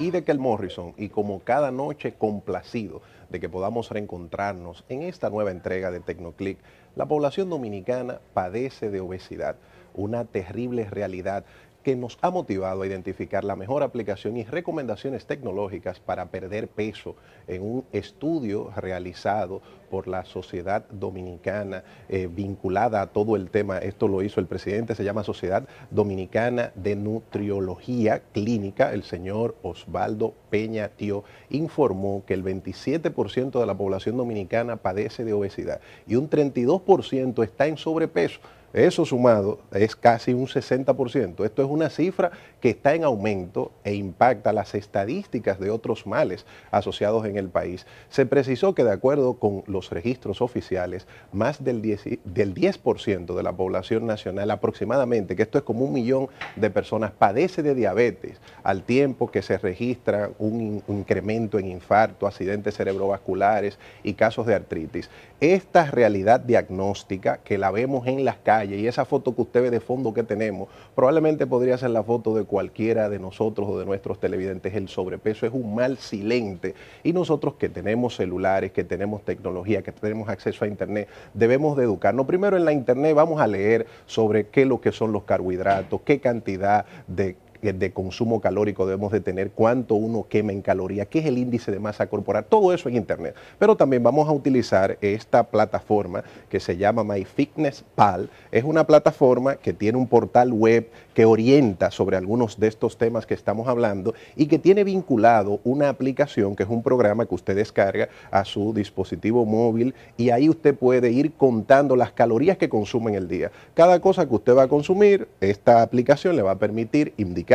y de Kel Morrison y como cada noche complacido de que podamos reencontrarnos en esta nueva entrega de Tecnoclick, la población dominicana padece de obesidad, una terrible realidad que nos ha motivado a identificar la mejor aplicación y recomendaciones tecnológicas para perder peso en un estudio realizado por la sociedad dominicana eh, vinculada a todo el tema. Esto lo hizo el presidente, se llama Sociedad Dominicana de Nutriología Clínica. El señor Osvaldo Peña Tío informó que el 27% de la población dominicana padece de obesidad y un 32% está en sobrepeso. Eso sumado es casi un 60%. Esto es una cifra que está en aumento e impacta las estadísticas de otros males asociados en el país. Se precisó que de acuerdo con los registros oficiales, más del 10%, de la población nacional aproximadamente, que esto es como un millón de personas, padece de diabetes al tiempo que se registra un incremento en infarto, accidentes cerebrovasculares y casos de artritis. Esta realidad diagnóstica que la vemos en las y esa foto que usted ve de fondo que tenemos, probablemente podría ser la foto de cualquiera de nosotros o de nuestros televidentes. El sobrepeso es un mal silente y nosotros que tenemos celulares, que tenemos tecnología, que tenemos acceso a Internet, debemos de educarnos. Primero en la Internet vamos a leer sobre qué lo que son los carbohidratos, qué cantidad de de consumo calórico debemos de tener, cuánto uno quema en caloría qué es el índice de masa corporal, todo eso en Internet. Pero también vamos a utilizar esta plataforma que se llama MyFitnessPal. Es una plataforma que tiene un portal web que orienta sobre algunos de estos temas que estamos hablando y que tiene vinculado una aplicación que es un programa que usted descarga a su dispositivo móvil y ahí usted puede ir contando las calorías que consume en el día. Cada cosa que usted va a consumir, esta aplicación le va a permitir indicar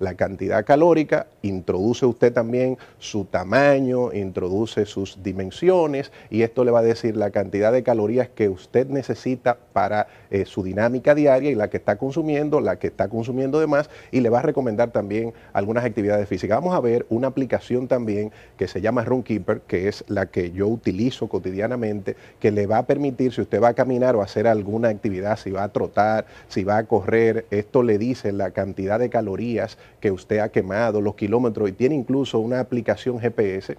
la cantidad calórica, introduce usted también su tamaño, introduce sus dimensiones y esto le va a decir la cantidad de calorías que usted necesita para eh, su dinámica diaria y la que está consumiendo, la que está consumiendo de más y le va a recomendar también algunas actividades físicas. Vamos a ver una aplicación también que se llama Runkeeper, que es la que yo utilizo cotidianamente, que le va a permitir, si usted va a caminar o hacer alguna actividad, si va a trotar, si va a correr, esto le dice la cantidad de calorías que usted ha quemado, los kilómetros, y tiene incluso una aplicación GPS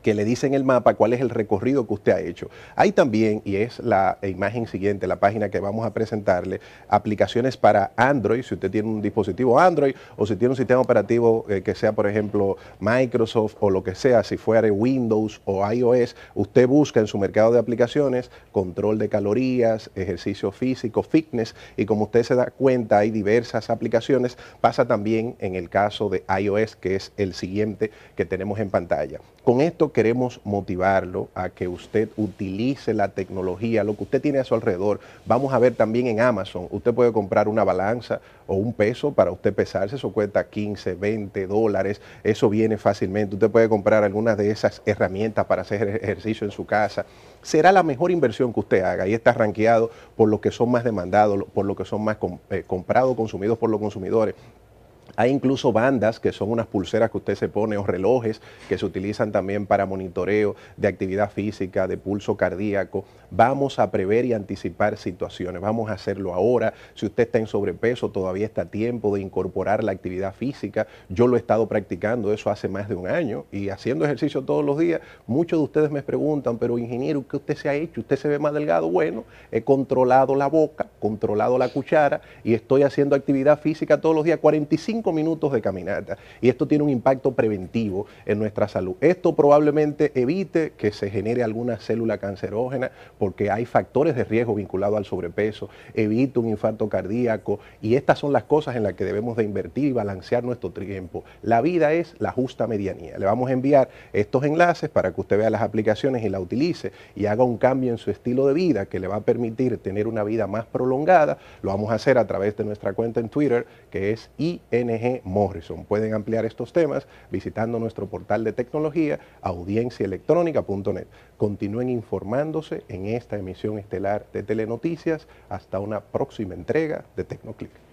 que le dice en el mapa cuál es el recorrido que usted ha hecho. Hay también, y es la imagen siguiente, la página que vamos a presentarle, aplicaciones para Android, si usted tiene un dispositivo Android o si tiene un sistema operativo eh, que sea, por ejemplo, Microsoft o lo que sea, si fuera Windows o iOS, usted busca en su mercado de aplicaciones control de calorías, ejercicio físico, fitness, y como usted se da cuenta, hay diversas aplicaciones. Pasa también en el caso de iOS, que es el siguiente que tenemos en pantalla. Con esto queremos motivarlo a que usted utilice la tecnología, lo que usted tiene a su alrededor. Vamos a ver también en Amazon, usted puede comprar una balanza o un peso para usted pesarse, eso cuesta 15, 20 dólares, eso viene fácilmente. Usted puede comprar algunas de esas herramientas para hacer ejercicio en su casa. Será la mejor inversión que usted haga y está rankeado por lo que son más demandados, por lo que son más eh, comprados, consumidos por los consumidores. Hay incluso bandas que son unas pulseras que usted se pone o relojes que se utilizan también para monitoreo de actividad física, de pulso cardíaco. Vamos a prever y anticipar situaciones. Vamos a hacerlo ahora. Si usted está en sobrepeso, todavía está a tiempo de incorporar la actividad física. Yo lo he estado practicando eso hace más de un año y haciendo ejercicio todos los días. Muchos de ustedes me preguntan, pero ingeniero, ¿qué usted se ha hecho? ¿Usted se ve más delgado? Bueno, he controlado la boca, controlado la cuchara y estoy haciendo actividad física todos los días 45 minutos de caminata. Y esto tiene un impacto preventivo en nuestra salud. Esto probablemente evite que se genere alguna célula cancerógena porque hay factores de riesgo vinculados al sobrepeso, evite un infarto cardíaco y estas son las cosas en las que debemos de invertir y balancear nuestro tiempo. La vida es la justa medianía. Le vamos a enviar estos enlaces para que usted vea las aplicaciones y la utilice y haga un cambio en su estilo de vida que le va a permitir tener una vida más prolongada. Lo vamos a hacer a través de nuestra cuenta en Twitter que es en Morrison. Pueden ampliar estos temas visitando nuestro portal de tecnología audienciaelectrónica.net. Continúen informándose en esta emisión estelar de Telenoticias. Hasta una próxima entrega de Tecnoclick.